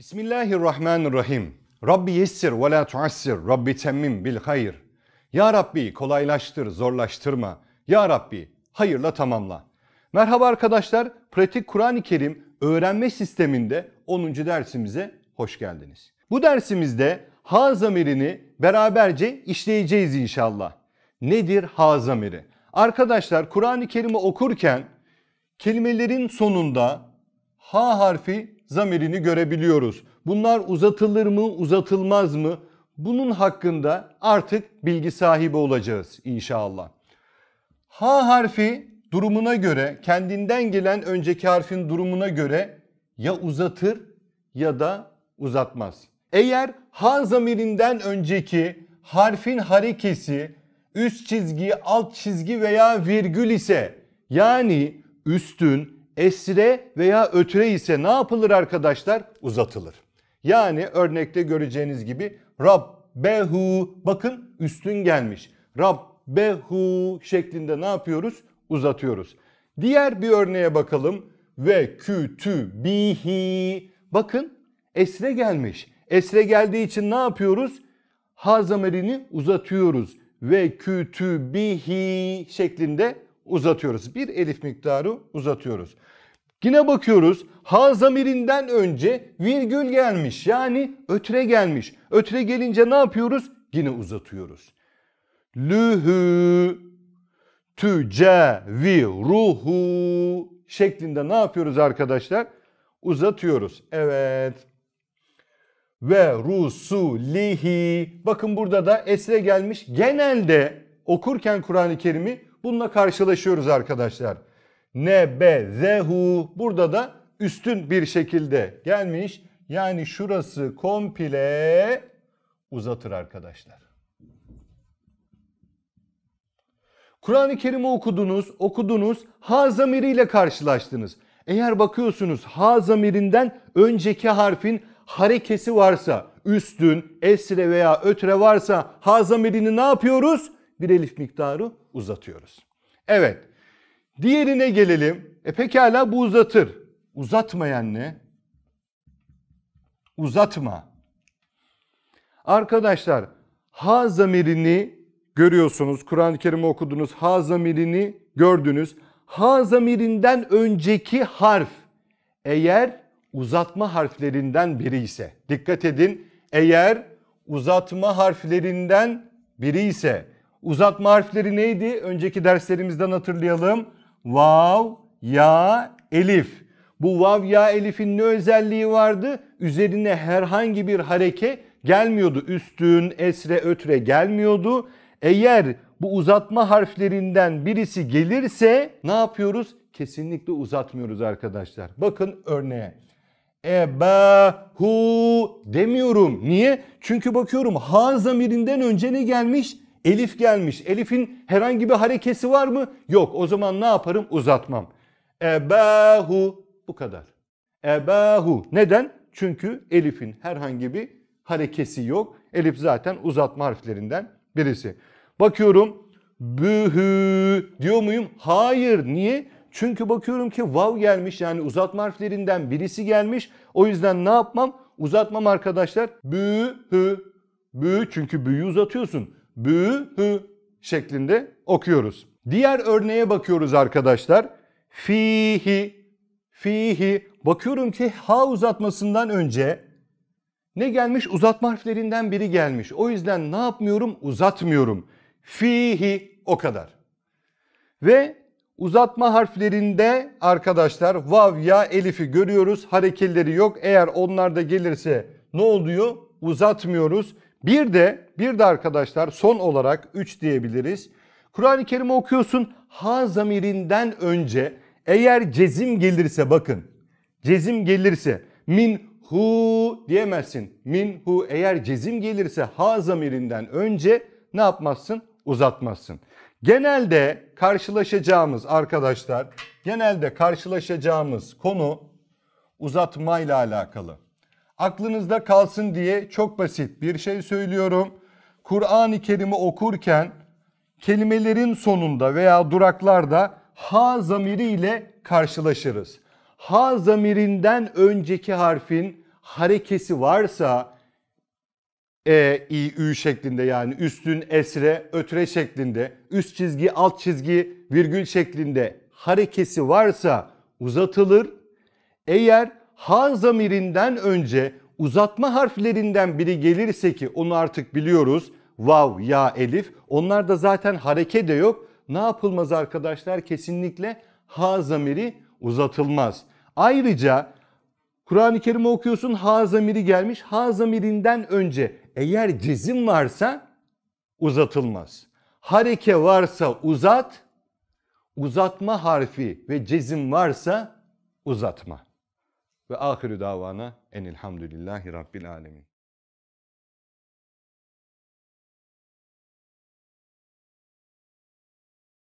Bismillahirrahmanirrahim. Rabbi yessir ve la tuassir. Rabbi temmim bil hayır. Ya Rabbi kolaylaştır, zorlaştırma. Ya Rabbi hayırla tamamla. Merhaba arkadaşlar. Pratik Kur'an-ı Kerim öğrenme sisteminde 10. dersimize hoş geldiniz. Bu dersimizde ha zamirini beraberce işleyeceğiz inşallah. Nedir ha zamiri? Arkadaşlar Kur'an-ı Kerim'i okurken kelimelerin sonunda ha harfi zamirini görebiliyoruz. Bunlar uzatılır mı, uzatılmaz mı? Bunun hakkında artık bilgi sahibi olacağız inşallah. Ha harfi durumuna göre, kendinden gelen önceki harfin durumuna göre ya uzatır ya da uzatmaz. Eğer ha zamirinden önceki harfin harekesi üst çizgi, alt çizgi veya virgül ise yani üstün esire veya ötüre ise ne yapılır arkadaşlar? Uzatılır. Yani örnekte göreceğiniz gibi Rabbehu bakın üstün gelmiş. Rabbehu şeklinde ne yapıyoruz? Uzatıyoruz. Diğer bir örneğe bakalım. Ve kütübihi bakın esre gelmiş. Esre geldiği için ne yapıyoruz? Hazamerini uzatıyoruz. Ve kütübihi şeklinde uzatıyoruz. Bir elif miktarı uzatıyoruz. Yine bakıyoruz. Ha zamirinden önce virgül gelmiş. Yani ötre gelmiş. Ötre gelince ne yapıyoruz? Yine uzatıyoruz. Lühü tücevi ruhu şeklinde ne yapıyoruz arkadaşlar? Uzatıyoruz. Evet. Ve lihi Bakın burada da esre gelmiş. Genelde okurken Kur'an-ı Kerim'i Bununla karşılaşıyoruz arkadaşlar. Nebezehu burada da üstün bir şekilde gelmiş. Yani şurası komple uzatır arkadaşlar. Kur'an-ı Kerim'i okudunuz, okudunuz, ha zamiriyle karşılaştınız. Eğer bakıyorsunuz ha zamirinden önceki harfin harekesi varsa, üstün, esre veya ötre varsa ha zamirini ne yapıyoruz? bir elif miktarı uzatıyoruz. Evet. Diğerine gelelim. E pekala bu uzatır. Uzatmayan ne? Uzatma. Arkadaşlar ha zamirini görüyorsunuz. Kur'an-ı Kerim'i okudunuz. Ha zamirini gördünüz. Ha zamirinden önceki harf eğer uzatma harflerinden biri ise dikkat edin eğer uzatma harflerinden biri ise Uzatma harfleri neydi? Önceki derslerimizden hatırlayalım. Vav, ya, elif. Bu vav, ya, elifin ne özelliği vardı? Üzerine herhangi bir hareke gelmiyordu. Üstün, esre, ötre gelmiyordu. Eğer bu uzatma harflerinden birisi gelirse ne yapıyoruz? Kesinlikle uzatmıyoruz arkadaşlar. Bakın örneğe. Eba, Hu demiyorum. Niye? Çünkü bakıyorum ha zamirinden önce ne gelmiş? Elif gelmiş. Elif'in herhangi bir harekesi var mı? Yok. O zaman ne yaparım? Uzatmam. Ebahu. Bu kadar. Ebahu. Neden? Çünkü Elif'in herhangi bir harekesi yok. Elif zaten uzatma harflerinden birisi. Bakıyorum. Bühü diyor muyum? Hayır. Niye? Çünkü bakıyorum ki vav gelmiş yani uzatma harflerinden birisi gelmiş. O yüzden ne yapmam? Uzatmam arkadaşlar. Bühü. Bü çünkü büyü uzatıyorsun bü şeklinde okuyoruz. Diğer örneğe bakıyoruz arkadaşlar. Fihi, fihi. Bakıyorum ki ha uzatmasından önce ne gelmiş? Uzatma harflerinden biri gelmiş. O yüzden ne yapmıyorum? Uzatmıyorum. Fihi o kadar. Ve uzatma harflerinde arkadaşlar vav ya elifi görüyoruz. harekelleri yok. Eğer onlar da gelirse ne oluyor? Uzatmıyoruz. Bir de bir de arkadaşlar son olarak 3 diyebiliriz. Kur'an-ı Kerim'i okuyorsun ha zamirinden önce eğer cezim gelirse bakın cezim gelirse min hu diyemezsin. Min hu eğer cezim gelirse ha zamirinden önce ne yapmazsın? Uzatmazsın. Genelde karşılaşacağımız arkadaşlar, genelde karşılaşacağımız konu uzatmayla alakalı. Aklınızda kalsın diye çok basit bir şey söylüyorum. Kur'an-ı Kerim'i okurken kelimelerin sonunda veya duraklarda ha zamiri ile karşılaşırız. Ha zamirinden önceki harfin harekesi varsa e, i, ü şeklinde yani üstün esre, ötre şeklinde, üst çizgi, alt çizgi, virgül şeklinde harekesi varsa uzatılır. Eğer ha zamirinden önce uzatma harflerinden biri gelirse ki onu artık biliyoruz. Vav, ya, elif. Onlar da zaten hareke de yok. Ne yapılmaz arkadaşlar? Kesinlikle ha zamiri uzatılmaz. Ayrıca Kur'an-ı Kerim'i okuyorsun ha zamiri gelmiş. Ha zamirinden önce eğer cezim varsa uzatılmaz. Hareke varsa uzat, uzatma harfi ve cezim varsa uzatma. Ve ahirü davana enilhamdülillahi rabbil alemin.